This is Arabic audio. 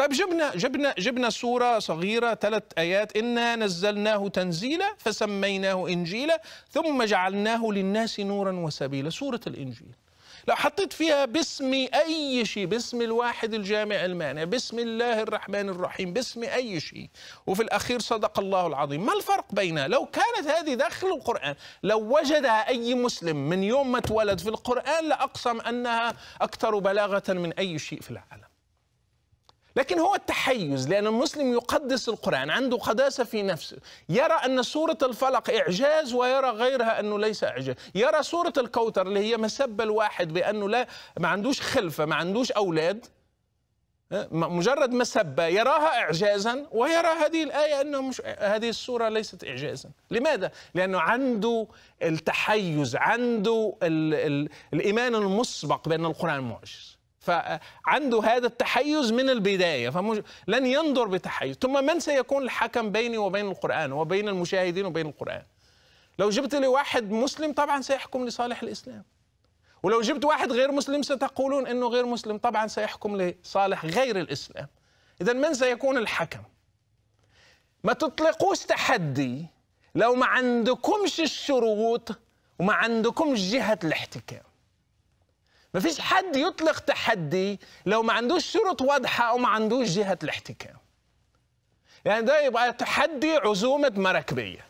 طيب جبنا جبنا جبنا سوره صغيره ثلاث ايات انا نزلناه تنزيلا فسميناه انجيلا ثم جعلناه للناس نورا وسبيلا سوره الانجيل لو حطيت فيها باسم اي شيء باسم الواحد الجامع المانع باسم الله الرحمن الرحيم باسم اي شيء وفي الاخير صدق الله العظيم ما الفرق بينها لو كانت هذه داخل القران لو وجدها اي مسلم من يوم ما اتولد في القران لاقسم انها اكثر بلاغه من اي شيء في العالم لكن هو التحيز لأن المسلم يقدس القرآن عنده قداسة في نفسه يرى أن سورة الفلق إعجاز ويرى غيرها أنه ليس إعجاز يرى سورة الكوثر اللي هي مسبة الواحد بأنه لا ما عندوش خلفة ما عندوش أولاد مجرد مسبة يراها إعجازا ويرى هذه الآية أنه مش هذه السورة ليست إعجازا لماذا؟ لأنه عنده التحيز عنده الإيمان المسبق بأن القرآن معجز فعنده هذا التحيز من البداية فلن ينظر بتحيز ثم من سيكون الحكم بيني وبين القرآن وبين المشاهدين وبين القرآن لو جبت لي واحد مسلم طبعا سيحكم لصالح الإسلام ولو جبت واحد غير مسلم ستقولون أنه غير مسلم طبعا سيحكم لصالح غير الإسلام إذا من سيكون الحكم ما تطلقوش تحدي لو ما عندكمش الشروط وما عندكمش جهة الاحتكام ما فيش حد يطلق تحدي لو ما عندوش شروط واضحة أو ما عندوش جهة الاحتكام يعني ده يبقى تحدي عزومة مراكبيه